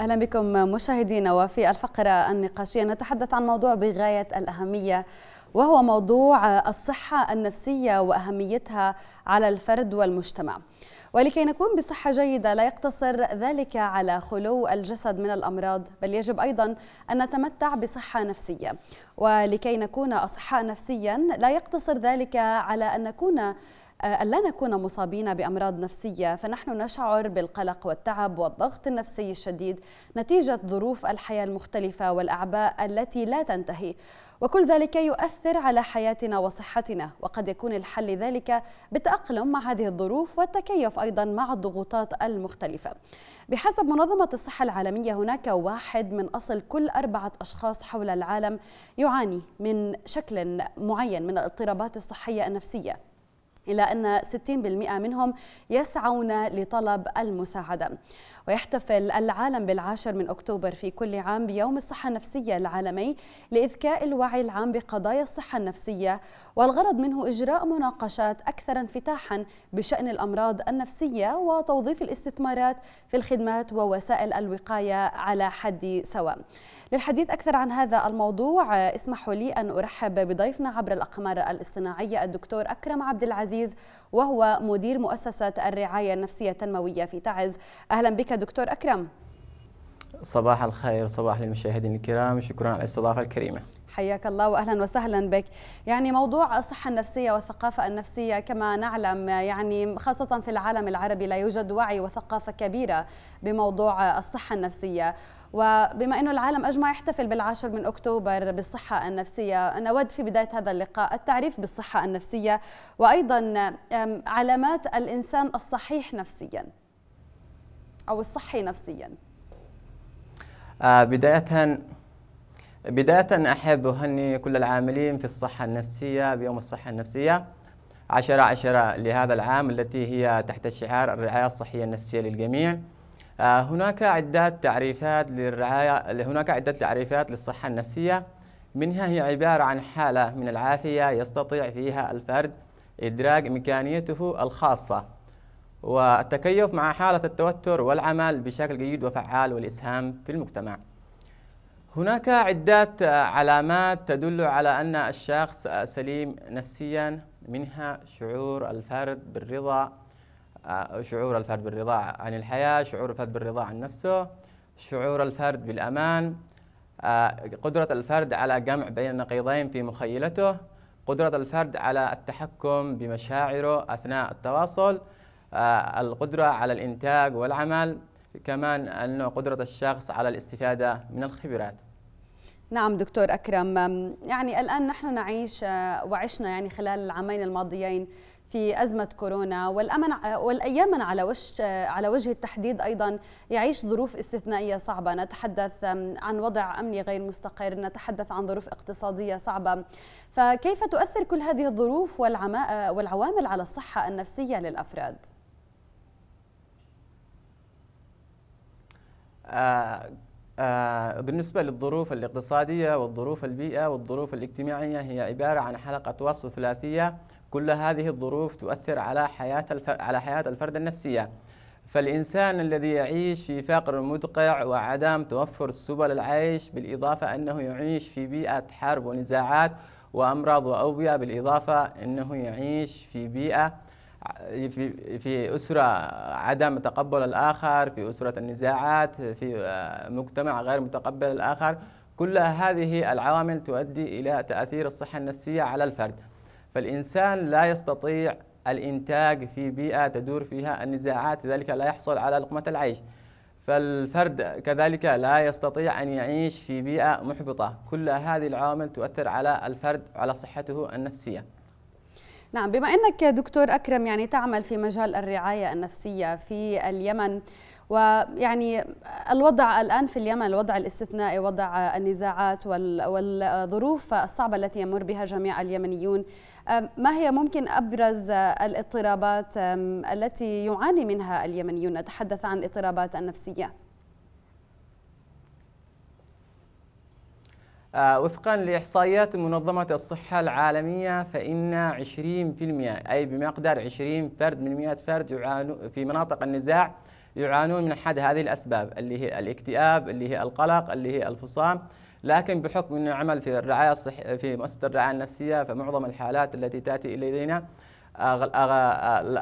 أهلا بكم مشاهدينا وفي الفقرة النقاشية نتحدث عن موضوع بغاية الأهمية وهو موضوع الصحة النفسية وأهميتها على الفرد والمجتمع ولكي نكون بصحة جيدة لا يقتصر ذلك على خلو الجسد من الأمراض بل يجب أيضا أن نتمتع بصحة نفسية ولكي نكون أصحاء نفسيا لا يقتصر ذلك على أن نكون ألا آه، نكون مصابين بأمراض نفسية فنحن نشعر بالقلق والتعب والضغط النفسي الشديد نتيجة ظروف الحياة المختلفة والأعباء التي لا تنتهي وكل ذلك يؤثر على حياتنا وصحتنا وقد يكون الحل لذلك بالتأقلم مع هذه الظروف والتكيف أيضا مع الضغوطات المختلفة بحسب منظمة الصحة العالمية هناك واحد من أصل كل أربعة أشخاص حول العالم يعاني من شكل معين من الاضطرابات الصحية النفسية إلى أن 60% منهم يسعون لطلب المساعدة ويحتفل العالم بالعاشر من أكتوبر في كل عام بيوم الصحة النفسية العالمي لإذكاء الوعي العام بقضايا الصحة النفسية والغرض منه إجراء مناقشات أكثر انفتاحا بشأن الأمراض النفسية وتوظيف الاستثمارات في الخدمات ووسائل الوقاية على حد سواء للحديث أكثر عن هذا الموضوع اسمحوا لي أن أرحب بضيفنا عبر الأقمار الاصطناعية الدكتور أكرم عبد العزيز عزيز وهو مدير مؤسسة الرعاية النفسية التنموية في تعز أهلا بك دكتور أكرم صباح الخير صباح للمشاهدين الكرام شكرا على الاستضافة الكريمة حياك الله واهلا وسهلا بك يعني موضوع الصحه النفسيه والثقافه النفسيه كما نعلم يعني خاصه في العالم العربي لا يوجد وعي وثقافه كبيره بموضوع الصحه النفسيه وبما انه العالم أجمع يحتفل بالعاشر من أكتوبر بالصحة النفسية انا اود في بداية هذا اللقاء التعريف بالصحة النفسية وأيضا علامات الإنسان الصحيح نفسيا أو الصحي نفسيا آه، بداية بداية أحب أهني كل العاملين في الصحة النفسية بيوم الصحة النفسية عشرة عشرة لهذا العام التي هي تحت شعار الرعاية الصحية النفسية للجميع آه، هناك عدة تعريفات للرعاية هناك عدة تعريفات للصحة النفسية منها هي عبارة عن حالة من العافية يستطيع فيها الفرد إدراك إمكانيته الخاصة والتكيف مع حالة التوتر والعمل بشكل جيد وفعال والإسهام في المجتمع هناك عدة علامات تدل على أن الشخص سليم نفسيا منها شعور الفرد بالرضا شعور الفرد بالرضا عن الحياة شعور الفرد بالرضا عن نفسه شعور الفرد بالأمان قدرة الفرد على جمع بين النقيضين في مخيلته قدرة الفرد على التحكم بمشاعره أثناء التواصل آه، القدرة على الإنتاج والعمل كمان أنه قدرة الشخص على الاستفادة من الخبرات نعم دكتور أكرم يعني الآن نحن نعيش آه، وعشنا يعني خلال العامين الماضيين في أزمة كورونا والأمن والأيام على وجه على وجه التحديد أيضا يعيش ظروف استثنائية صعبة نتحدث عن وضع أمني غير مستقر نتحدث عن ظروف اقتصادية صعبة فكيف تؤثر كل هذه الظروف والعوامل على الصحة النفسية للأفراد؟ آه، آه، بالنسبة للظروف الاقتصادية والظروف البيئة والظروف الاجتماعية هي عبارة عن حلقة وصف ثلاثية كل هذه الظروف تؤثر على حياة على حياة الفرد النفسية فالإنسان الذي يعيش في فقر مدقع وعدم توفر سبل العيش بالإضافة أنه يعيش في بيئة حرب ونزاعات وأمراض وأوبئة بالإضافة أنه يعيش في بيئة في في أسرة عدم تقبل الآخر في أسرة النزاعات في آه، مجتمع غير متقبل الآخر كل هذه العوامل تؤدي إلى تأثير الصحة النفسية على الفرد فالإنسان لا يستطيع الإنتاج في بيئة تدور فيها النزاعات ذلك لا يحصل على لقمة العيش فالفرد كذلك لا يستطيع أن يعيش في بيئة محبطة كل هذه العوامل تؤثر على الفرد على صحته النفسية نعم بما أنك دكتور أكرم يعني تعمل في مجال الرعاية النفسية في اليمن ويعني الوضع الآن في اليمن الوضع الاستثنائي وضع النزاعات والظروف الصعبة التي يمر بها جميع اليمنيون ما هي ممكن أبرز الاضطرابات التي يعاني منها اليمنيون نتحدث عن الاضطرابات النفسية آه، وفقا لإحصائيات منظمة الصحة العالمية فإن 20% أي بمقدار 20 فرد من 100 فرد يعانون في مناطق النزاع يعانون من أحد هذه الأسباب اللي هي الاكتئاب اللي هي القلق اللي هي الفصام لكن بحكم أنه عمل في الرعاية الصح في مؤسسة الرعاية النفسية فمعظم الحالات التي تأتي إلينا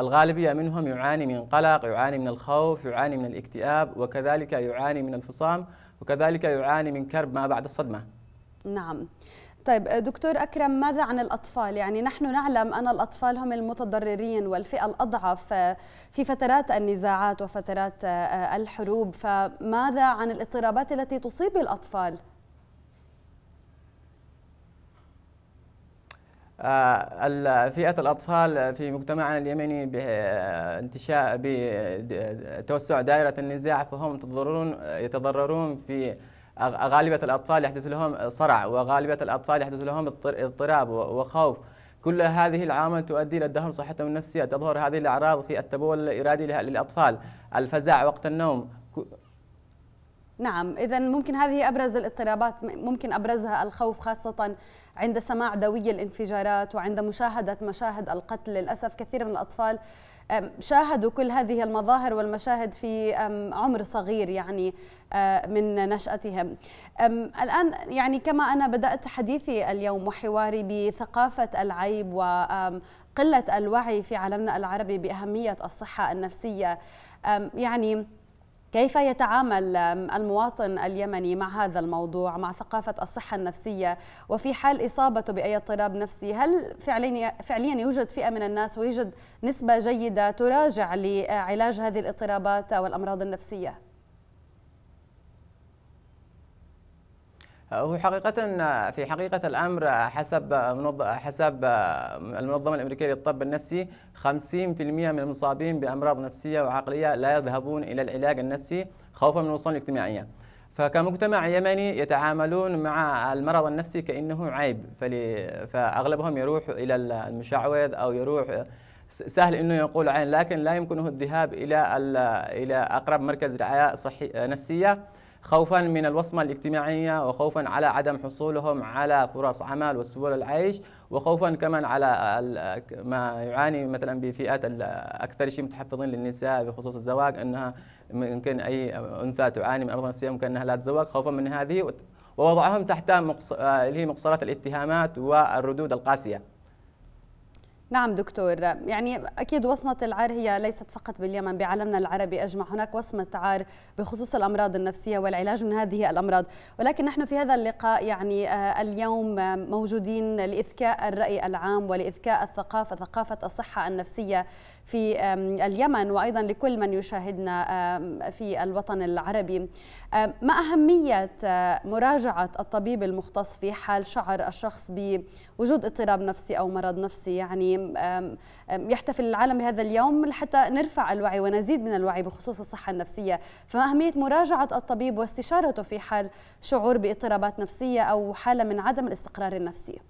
الغالبية منهم يعاني من قلق يعاني من الخوف يعاني من الاكتئاب وكذلك يعاني من الفصام وكذلك يعاني من كرب ما بعد الصدمة نعم طيب دكتور أكرم ماذا عن الأطفال؟ يعني نحن نعلم أن الأطفال هم المتضررين والفئة الأضعف في فترات النزاعات وفترات آه، الحروب فماذا عن الاضطرابات التي تصيب الأطفال؟ آه، فئة الأطفال في مجتمعنا اليمني بانتشاء بتوسع دائرة النزاع فهم يتضررون في غالبة الأطفال يحدث لهم صرع وغالبة الأطفال يحدث لهم اضطراب وخوف كل هذه العوامل تؤدي إلى دهور صحتهم النفسية تظهر هذه الأعراض في التبول الإرادي للأطفال الفزع وقت النوم نعم إذا ممكن هذه أبرز الاضطرابات ممكن أبرزها الخوف خاصة عند سماع دوي الانفجارات وعند مشاهدة مشاهد القتل للأسف كثير من الأطفال شاهدوا كل هذه المظاهر والمشاهد في عمر صغير يعني أه، من نشأتهم الآن يعني كما أنا بدأت حديثي اليوم وحواري بثقافة العيب وقلة الوعي في عالمنا العربي بأهمية الصحة النفسية يعني كيف يتعامل المواطن اليمني مع هذا الموضوع مع ثقافة الصحة النفسية وفي حال إصابته بأي اضطراب نفسي هل فعليا, يوجد فئة من الناس ويوجد نسبة جيدة تراجع لعلاج هذه الاضطرابات والأمراض النفسية؟ هو حقيقة في حقيقة الأمر حسب حسب المنظمة الأمريكية للطب النفسي 50% من المصابين بأمراض نفسية وعقلية لا يذهبون إلى العلاج النفسي خوفا من الوصول الاجتماعية فكمجتمع يمني يتعاملون مع المرض النفسي كأنه عيب فأغلبهم يروح إلى المشعوذ أو يروح سهل انه يقول عين لكن لا يمكنه الذهاب الى الى اقرب مركز رعايه صحي نفسيه خوفا من الوصمة الاجتماعية وخوفا على عدم حصولهم على فرص عمل وسبل العيش وخوفا كمان على ما يعاني مثلا بفئات أكثر شيء متحفظين للنساء بخصوص الزواج أنها يمكن أي أنثى تعاني من أمراض نفسية ممكن أنها لا تتزوج خوفا من هذه ووضعهم تحت مقص... آه، اللي هي مقصرات الاتهامات والردود القاسية نعم دكتور يعني أكيد وصمة العار هي ليست فقط باليمن بعالمنا العربي أجمع هناك وصمة عار بخصوص الأمراض النفسية والعلاج من هذه الأمراض ولكن نحن في هذا اللقاء يعني آه، اليوم موجودين لإذكاء الرأي العام ولإذكاء الثقافة ثقافة الصحة النفسية في اليمن وأيضا لكل من يشاهدنا في الوطن العربي ما أهمية آه، مراجعة الطبيب المختص في حال شعر الشخص بوجود اضطراب نفسي أو مرض نفسي يعني يحتفل العالم بهذا اليوم لحتى نرفع الوعي ونزيد من الوعي بخصوص الصحة النفسية فما أهمية مراجعة الطبيب واستشارته في حال شعور باضطرابات نفسية أو حالة من عدم الاستقرار النفسي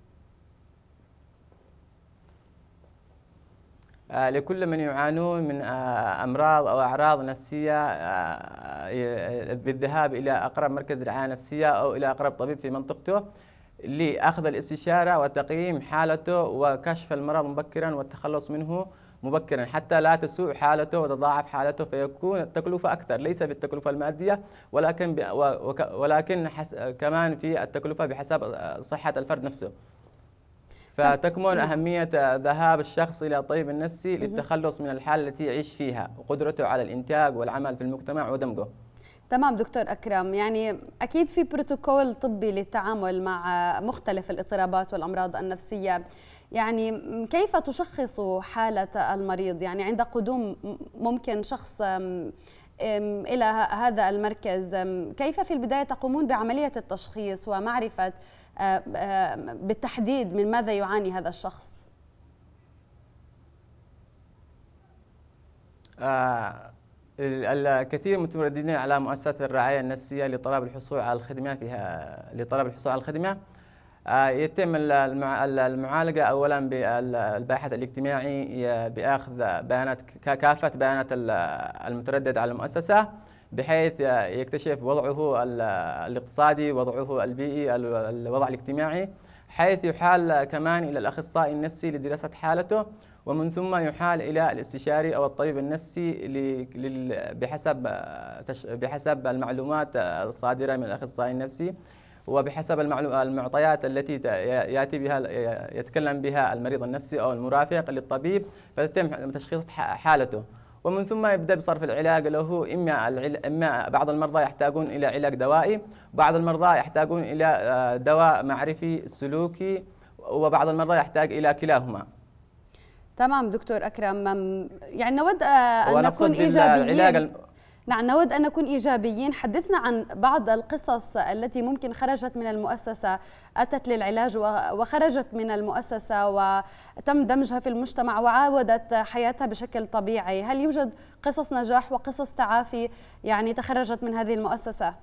آه، لكل من يعانون من آه، أمراض أو أعراض نفسية آه، بالذهاب إلى أقرب مركز رعاية نفسية أو إلى أقرب طبيب في منطقته لأخذ الاستشارة وتقييم حالته وكشف المرض مبكرا والتخلص منه مبكرا حتى لا تسوء حالته وتضاعف حالته فيكون التكلفة أكثر ليس بالتكلفة المادية ولكن ولكن كمان في التكلفة بحسب صحة الفرد نفسه فتكمن أهمية ذهاب الشخص إلى الطبيب النفسي للتخلص من الحالة التي يعيش فيها وقدرته على الإنتاج والعمل في المجتمع ودمجه تمام دكتور أكرم يعني أكيد في بروتوكول طبي للتعامل مع مختلف الاضطرابات والأمراض النفسية يعني كيف تشخص حالة المريض يعني عند قدوم ممكن شخص إلى هذا المركز كيف في البداية تقومون بعملية التشخيص ومعرفة بالتحديد من ماذا يعاني هذا الشخص آه، الكثير من المتمردين على مؤسسات الرعايه النفسيه لطلب الحصول على الخدمه فيها لطلب الحصول على الخدمه آه، يتم المعالجة أولا بالباحث الاجتماعي بأخذ بيانات كافة بيانات المتردد على المؤسسة بحيث يكتشف وضعه الاقتصادي وضعه البيئي الوضع الاجتماعي حيث يحال كمان إلى الأخصائي النفسي لدراسة حالته ومن ثم يحال إلى الاستشاري أو الطبيب النفسي بحسب بحسب المعلومات الصادرة من الأخصائي النفسي وبحسب المعطيات التي ياتي بها يتكلم بها المريض النفسي او المرافق للطبيب فتتم تشخيص حالته ومن ثم يبدا بصرف العلاج له اما اما بعض المرضى يحتاجون الى علاج دوائي، بعض المرضى يحتاجون الى آه، دواء معرفي سلوكي وبعض المرضى يحتاج الى كلاهما. تمام دكتور اكرم يعني نود آه، ان نكون ايجابيين العلاج نعم نود أن نكون إيجابيين حدثنا عن بعض القصص التي ممكن خرجت من المؤسسة أتت للعلاج وخرجت من المؤسسة وتم دمجها في المجتمع وعاودت حياتها بشكل طبيعي هل يوجد قصص نجاح وقصص تعافي يعني تخرجت من هذه المؤسسة؟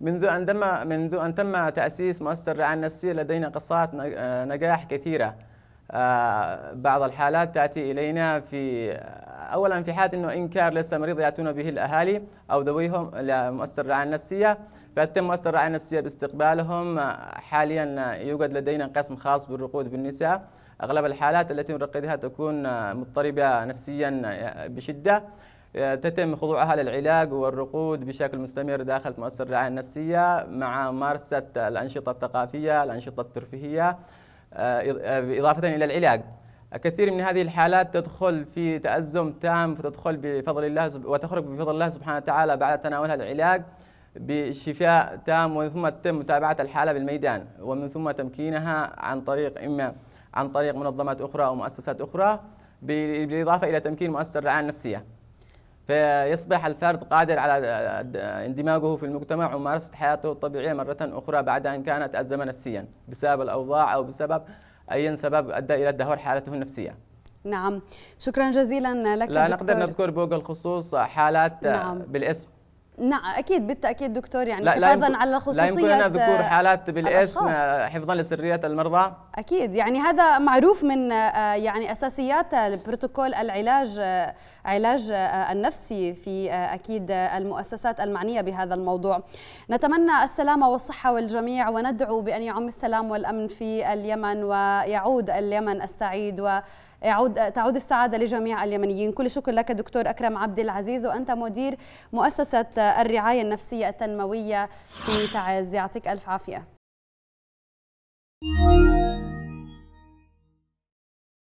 منذ عندما منذ أن تم تأسيس مؤسسة الرعاية النفسية لدينا قصات نجاح كثيرة آه، بعض الحالات تأتي إلينا في آه، أولا في حالة أنه إنكار لسه مريض يأتون به الأهالي أو ذويهم لمؤسسة الرعاية النفسية فتم مؤسسة الرعاية النفسية باستقبالهم آه، حاليا يوجد لدينا قسم خاص بالرقود بالنساء أغلب الحالات التي نرقدها تكون مضطربة نفسيا بشدة تتم خضوعها للعلاج والرقود بشكل مستمر داخل مؤسسة الرعاية النفسية مع ممارسة الأنشطة الثقافية الأنشطة الترفيهية آه، إضافة إلى العلاج كثير من هذه الحالات تدخل في تأزم تام فتدخل بفضل الله وتخرج بفضل الله سبحانه وتعالى بعد تناولها العلاج بشفاء تام ومن ثم تتم متابعة الحالة بالميدان ومن ثم تمكينها عن طريق إما عن طريق منظمات أخرى أو مؤسسات أخرى بالإضافة إلى تمكين مؤسسة الرعاية النفسية فيصبح الفرد قادر على اندماجه في المجتمع وممارسة حياته الطبيعية مرة أخرى بعد أن كانت أزمة نفسيا بسبب الأوضاع أو بسبب أي سبب أدى إلى دهور حالته النفسية نعم شكرا جزيلا لك لا نقدر نذكر بوق الخصوص حالات نعم. بالاسم نعم اكيد بالتاكيد دكتور يعني لا حفاظا لا على خصوصيه لا يمكننا ذكور حالات بالاسم الأشخاص. حفظا لسريه المرضى اكيد يعني هذا معروف من آه، يعني اساسيات البروتوكول آه، العلاج آه، علاج النفسي في اكيد المؤسسات المعنيه بهذا الموضوع نتمنى السلامه والصحه والجميع وندعو بان يعم السلام والامن في اليمن ويعود اليمن السعيد و يعود تعود السعادة لجميع اليمنيين كل شكر لك دكتور أكرم عبد العزيز وأنت مدير مؤسسة الرعاية النفسية التنموية في تعز يعطيك ألف عافية Thank you.